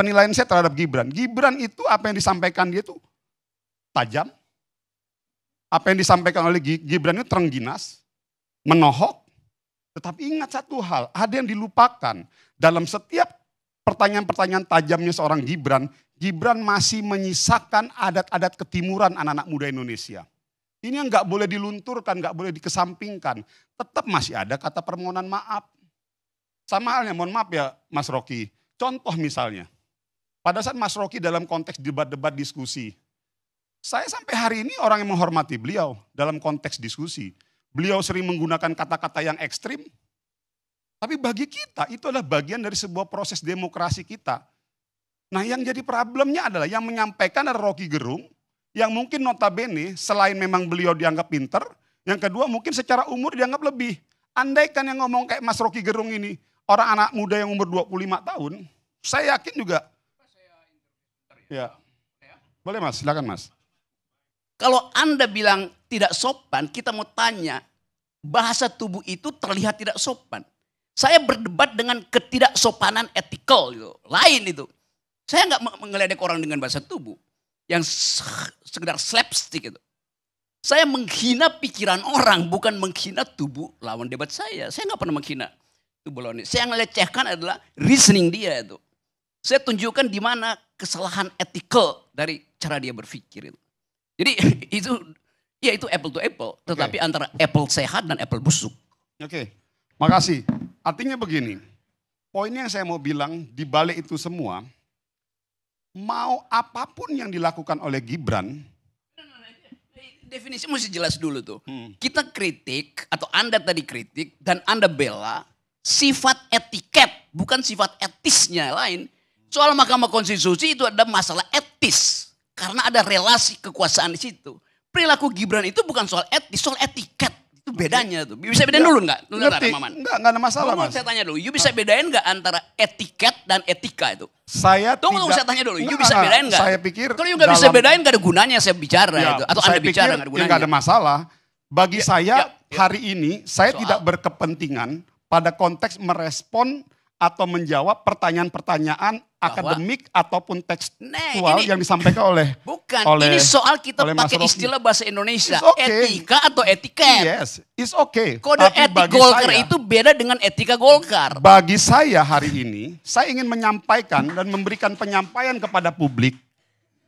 penilaian saya terhadap Gibran. Gibran itu apa yang disampaikan dia itu tajam. Apa yang disampaikan oleh Gibran itu terengginas, menohok. Tetapi ingat satu hal, ada yang dilupakan. Dalam setiap pertanyaan-pertanyaan tajamnya seorang Gibran, Gibran masih menyisakan adat-adat ketimuran anak-anak muda Indonesia. Ini yang nggak boleh dilunturkan, nggak boleh dikesampingkan. Tetap masih ada kata permohonan maaf. Sama halnya, mohon maaf ya Mas Rocky. Contoh misalnya, pada saat Mas Rocky dalam konteks debat-debat diskusi, saya sampai hari ini orang yang menghormati beliau dalam konteks diskusi. Beliau sering menggunakan kata-kata yang ekstrim, tapi bagi kita itu adalah bagian dari sebuah proses demokrasi kita. Nah yang jadi problemnya adalah yang menyampaikan adalah Rocky Gerung, yang mungkin notabene selain memang beliau dianggap pinter, yang kedua mungkin secara umur dianggap lebih. Andaikan yang ngomong kayak Mas Rocky Gerung ini, orang anak muda yang umur 25 tahun, saya yakin juga Ya. Boleh mas, silakan mas. Kalau Anda bilang tidak sopan, kita mau tanya, bahasa tubuh itu terlihat tidak sopan. Saya berdebat dengan ketidaksopanan etikal, gitu. lain itu. Saya nggak mengeledek orang dengan bahasa tubuh yang sekedar slapstick itu. Saya menghina pikiran orang, bukan menghina tubuh lawan debat saya. Saya nggak pernah menghina tubuh lawan. Saya yang lecehkan adalah reasoning dia itu. Saya tunjukkan di mana kesalahan etikal dari cara dia berpikir itu. Jadi itu ya itu apple to apple, tetapi okay. antara apple sehat dan apple busuk. Oke. Okay. Makasih. Artinya begini. Poin yang saya mau bilang di balik itu semua mau apapun yang dilakukan oleh Gibran definisi mesti jelas dulu tuh. Hmm. Kita kritik atau Anda tadi kritik dan Anda bela sifat etiket bukan sifat etisnya lain Soal Mahkamah Konstitusi itu ada masalah etis. Karena ada relasi kekuasaan di situ. Perilaku Gibran itu bukan soal etis, soal etiket. Itu bedanya tuh. Bisa bedain dulu ya, dulu nggak? ada Maman. Enggak, enggak ada masalah, Mas. Saya tanya dulu, you bisa bedain enggak antara etiket dan etika itu? Saya tuh tidak, tunggu saya tanya dulu, enggak, you bisa bedain enggak? Saya pikir Kalau you nggak bisa bedain, enggak ada gunanya saya bicara ya, itu. Atau Anda bicara, enggak ada gunanya. enggak ya ada masalah. Bagi ya, saya, ya, ya. hari ini, saya Soal. tidak berkepentingan pada konteks merespon atau menjawab pertanyaan-pertanyaan akademik ataupun nah, tekstual nah, ini, yang disampaikan oleh bukan oleh, ini soal kita pakai istilah bahasa Indonesia okay. etika atau etiket yes it's okay kode Tapi etik Golkar saya, itu beda dengan etika Golkar bagi saya hari ini saya ingin menyampaikan dan memberikan penyampaian kepada publik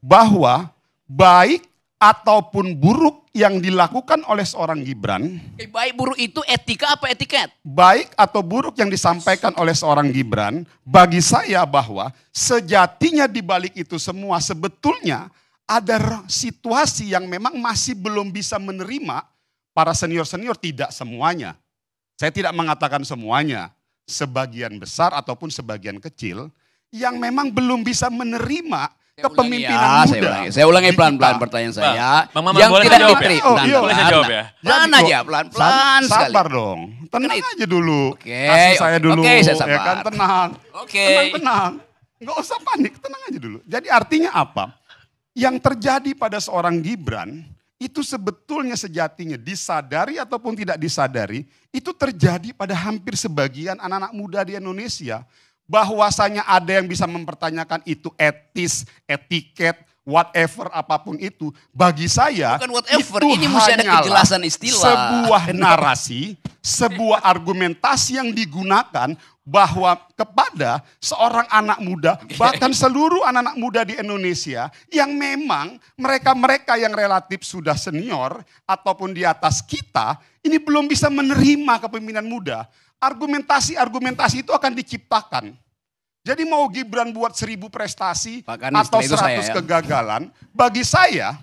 bahwa baik ataupun buruk yang dilakukan oleh seorang Gibran. Eh, baik buruk itu etika apa etiket? Baik atau buruk yang disampaikan oleh seorang Gibran, bagi saya bahwa sejatinya di balik itu semua sebetulnya ada situasi yang memang masih belum bisa menerima para senior-senior tidak semuanya. Saya tidak mengatakan semuanya, sebagian besar ataupun sebagian kecil yang memang belum bisa menerima kepemimpinan ya, ah, muda. Saya ulangi, saya ulangi pelan-pelan pertanyaan saya. Bang, Mama, yang kita tidak ya? nah, nah, jawab ya? Oh, nah. iya. Boleh saya jawab ya? Pelan aja, pelan-pelan sekali. Sabar dong. Tenang aja dulu. Oke. Okay, Kasih saya dulu. Oke, okay, saya sabar. Ya kan, tenang. Oke. Okay. Tenang, tenang. Gak usah panik, tenang aja dulu. Jadi artinya apa? Yang terjadi pada seorang Gibran, itu sebetulnya sejatinya disadari ataupun tidak disadari, itu terjadi pada hampir sebagian anak-anak muda di Indonesia bahwasanya ada yang bisa mempertanyakan itu etis, etiket, whatever apapun itu, bagi saya Bukan whatever, itu ini mesti ada kejelasan istilah. Sebuah narasi, sebuah argumentasi yang digunakan bahwa kepada seorang anak muda, bahkan seluruh anak-anak muda di Indonesia yang memang mereka-mereka yang relatif sudah senior ataupun di atas kita, ini belum bisa menerima kepemimpinan muda argumentasi-argumentasi itu akan diciptakan. Jadi mau Gibran buat seribu prestasi Bahkan atau seratus ya. kegagalan, bagi saya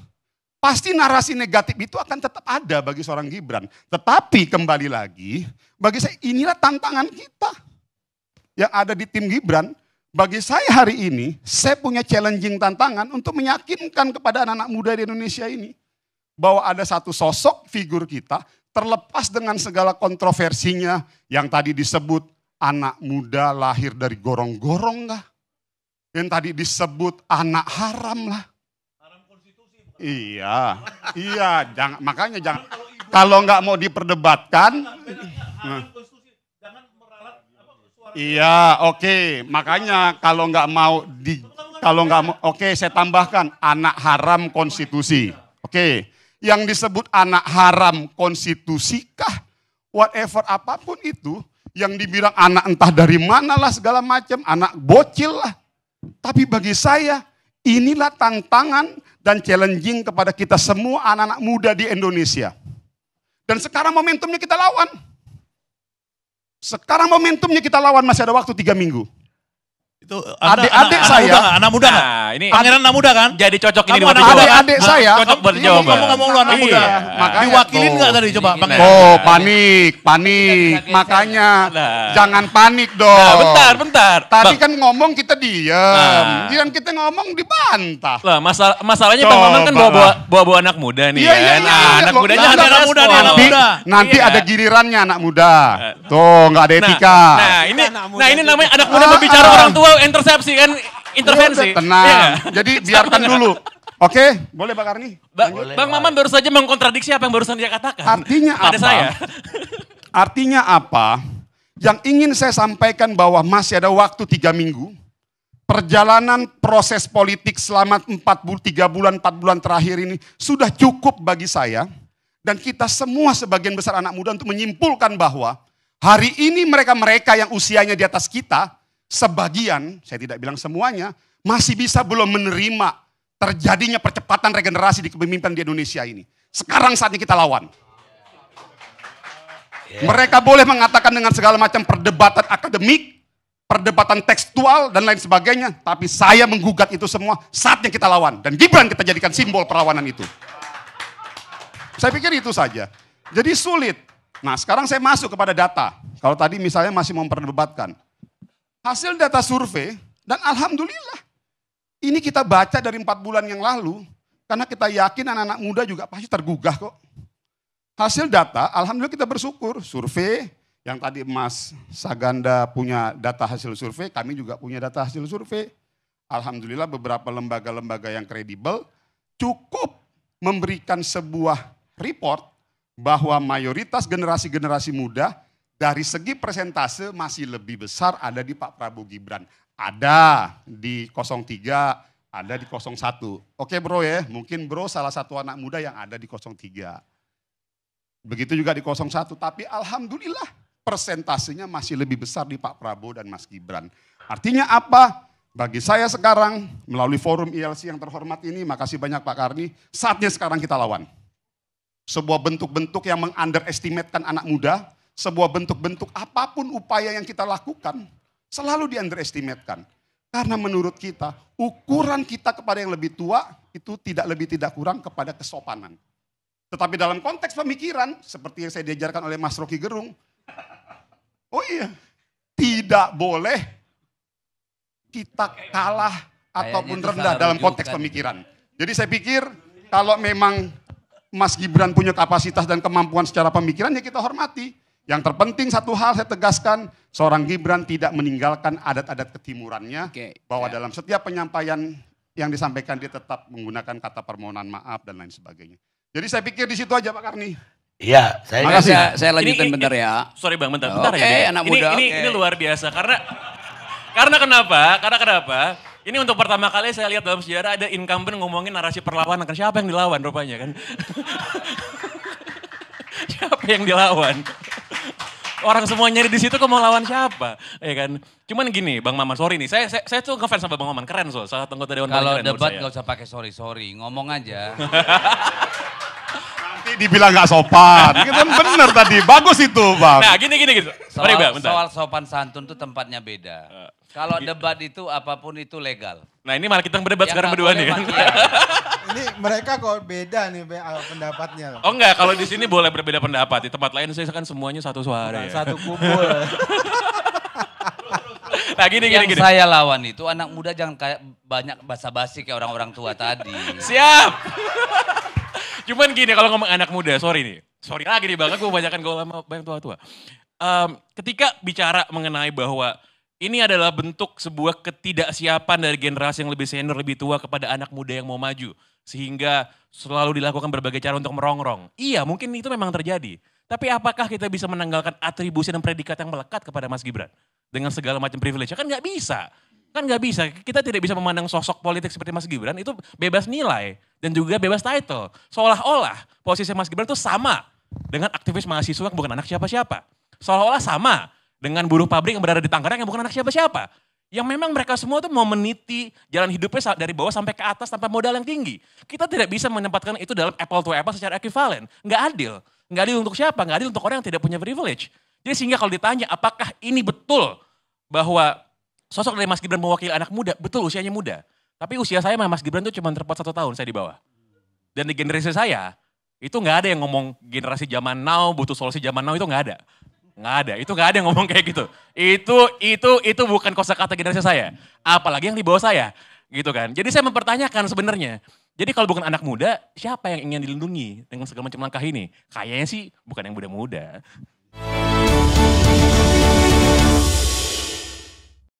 pasti narasi negatif itu akan tetap ada bagi seorang Gibran. Tetapi kembali lagi, bagi saya inilah tantangan kita yang ada di tim Gibran. Bagi saya hari ini, saya punya challenging tantangan untuk meyakinkan kepada anak-anak muda di Indonesia ini bahwa ada satu sosok figur kita terlepas dengan segala kontroversinya yang tadi disebut anak muda lahir dari gorong-gorong lah. Yang tadi disebut anak haram lah. Haram konstitusi. Iya, iya, jangan, makanya jangan. Kalau nggak mau diperdebatkan, Iya, oke. Makanya kalau nggak mau di, kalau nggak mau, oke, saya tambahkan anak haram konstitusi. Oke, okay yang disebut anak haram konstitusikah, whatever apapun itu, yang dibilang anak entah dari manalah segala macam, anak bocil lah. Tapi bagi saya, inilah tantangan dan challenging kepada kita semua anak-anak muda di Indonesia. Dan sekarang momentumnya kita lawan. Sekarang momentumnya kita lawan, masih ada waktu tiga minggu. Itu eh, adik-adik anak, saya. Muda, anak muda nah, kan? ini pangeran anak muda kan? Jadi cocok ini anak kan? adik-adik saya. Cocok berjawab. Kamu ngomong lu anak iya. muda. Makanya diwakilin enggak tadi coba Oh, panik, panik. Makanya jangan panik dong. Nah, bentar, bentar. Tadi kan ngomong kita diam. diam nah. kita ngomong dibantah. Lah, masalah masalahnya Bang Maman kan bawa-bawa bawa anak muda nih iya, iya, kan. Nah, anak mudanya anak muda, anak muda. Nanti ada girirannya anak muda. Tuh, nggak ada etika. Nah, ini nah ini namanya anak muda ah, berbicara ah. orang tua intersepsi kan intervensi. Udah, iya, tenang. Iya. Jadi biarkan dulu. Oke, okay, boleh Pak Karni? Ba boleh, Bang Maman baru saja mengkontradiksi apa yang barusan dia katakan. Artinya pada apa? saya. Artinya apa? Yang ingin saya sampaikan bahwa masih ada waktu tiga minggu. Perjalanan proses politik selama 4 3 bulan, 4 bulan terakhir ini sudah cukup bagi saya dan kita semua sebagian besar anak muda untuk menyimpulkan bahwa hari ini mereka-mereka yang usianya di atas kita sebagian, saya tidak bilang semuanya, masih bisa belum menerima terjadinya percepatan regenerasi di kepemimpinan di Indonesia ini. Sekarang saatnya kita lawan. Mereka boleh mengatakan dengan segala macam perdebatan akademik, perdebatan tekstual, dan lain sebagainya. Tapi saya menggugat itu semua, saatnya kita lawan. Dan Gibran kita jadikan simbol perlawanan itu. Saya pikir itu saja. Jadi sulit. Nah sekarang saya masuk kepada data. Kalau tadi misalnya masih memperdebatkan hasil data survei dan alhamdulillah ini kita baca dari empat bulan yang lalu karena kita yakin anak-anak muda juga pasti tergugah kok. Hasil data, alhamdulillah kita bersyukur survei yang tadi Mas Saganda punya data hasil survei, kami juga punya data hasil survei. Alhamdulillah beberapa lembaga-lembaga yang kredibel cukup memberikan sebuah report bahwa mayoritas generasi-generasi muda dari segi persentase masih lebih besar ada di Pak Prabowo Gibran. Ada di 03, ada di 01. Oke bro ya, mungkin bro salah satu anak muda yang ada di 03. Begitu juga di 01, tapi alhamdulillah persentasenya masih lebih besar di Pak Prabowo dan Mas Gibran. Artinya apa? Bagi saya sekarang melalui forum ILC yang terhormat ini, makasih banyak Pak Karni, saatnya sekarang kita lawan. Sebuah bentuk-bentuk yang meng-underestimate-kan anak muda, sebuah bentuk-bentuk apapun upaya yang kita lakukan selalu di underestimate-kan. Karena menurut kita, ukuran kita kepada yang lebih tua itu tidak lebih tidak kurang kepada kesopanan. Tetapi dalam konteks pemikiran, seperti yang saya diajarkan oleh Mas Rocky Gerung, oh iya, tidak boleh kita kalah ataupun rendah dalam konteks pemikiran. Jadi saya pikir kalau memang Mas Gibran punya kapasitas dan kemampuan secara pemikiran ya kita hormati. Yang terpenting satu hal saya tegaskan, seorang Gibran tidak meninggalkan adat-adat ketimurannya okay. bahwa yeah. dalam setiap penyampaian yang disampaikan dia tetap menggunakan kata permohonan maaf dan lain sebagainya. Jadi saya pikir di situ aja Pak Karni. Iya, saya Makasih. saya, saya lanjutin ini, bentar ya. Sorry Bang, bentar, bentar okay, ya. Dia. anak muda. Ini, okay. ini, ini luar biasa karena karena kenapa? Karena kenapa? Ini untuk pertama kali saya lihat dalam sejarah ada incumbent ngomongin narasi perlawanan. Siapa yang dilawan rupanya kan? Siapa yang dilawan? orang semua nyari di situ kok mau lawan siapa? Ya kan? Cuman gini, Bang Maman, sorry nih. Saya saya, saya tuh ngefans sama Bang Maman, keren so. Salah satu anggota dewan Kalau debat enggak usah pakai sorry-sorry, ngomong aja. dibilang nggak sopan. benar gitu, bener tadi, bagus itu bang. Nah gini gini gitu. Soal, Mari, soal sopan santun tuh tempatnya beda. Eh, kalau gitu. debat itu apapun itu legal. Nah ini malah kita berdebat ya, sekarang berdua nih. Iya. ini mereka kok beda nih eh, pendapatnya. Oh enggak, kalau di sini boleh berbeda pendapat. Di tempat lain saya kan semuanya satu suara. ya. Satu kubur. nah gini gini yang gini. saya lawan itu anak muda jangan kayak banyak basa-basi kayak orang-orang tua tadi. Siap. Cuman gini kalau ngomong anak muda, sorry nih. Sorry lagi nih Bang, aku kebanyakan gaul sama banyak tua-tua. Um, ketika bicara mengenai bahwa ini adalah bentuk sebuah ketidaksiapan dari generasi yang lebih senior, lebih tua kepada anak muda yang mau maju. Sehingga selalu dilakukan berbagai cara untuk merongrong. Iya mungkin itu memang terjadi. Tapi apakah kita bisa menanggalkan atribusi dan predikat yang melekat kepada Mas Gibran? Dengan segala macam privilege, kan nggak bisa. Kan nggak bisa, kita tidak bisa memandang sosok politik seperti Mas Gibran itu bebas nilai dan juga bebas title. Seolah-olah posisi Mas Gibran itu sama dengan aktivis mahasiswa yang bukan anak siapa-siapa. Seolah-olah sama dengan buruh pabrik yang berada di Tangerang yang bukan anak siapa-siapa. Yang memang mereka semua tuh mau meniti jalan hidupnya dari bawah sampai ke atas tanpa modal yang tinggi. Kita tidak bisa menempatkan itu dalam apple to apple secara ekivalen. Nggak adil. Nggak adil untuk siapa? Nggak adil untuk orang yang tidak punya privilege. Jadi sehingga kalau ditanya apakah ini betul bahwa sosok dari Mas Gibran mewakili anak muda, betul usianya muda. Tapi usia saya sama Mas Gibran itu cuma terpot satu tahun saya di bawah. Dan di generasi saya, itu nggak ada yang ngomong generasi zaman now, butuh solusi zaman now, itu nggak ada. Nggak ada, itu nggak ada yang ngomong kayak gitu. Itu, itu, itu bukan kosa kata generasi saya. Apalagi yang di bawah saya, gitu kan. Jadi saya mempertanyakan sebenarnya, jadi kalau bukan anak muda, siapa yang ingin dilindungi dengan segala macam langkah ini? Kayaknya sih bukan yang muda-muda.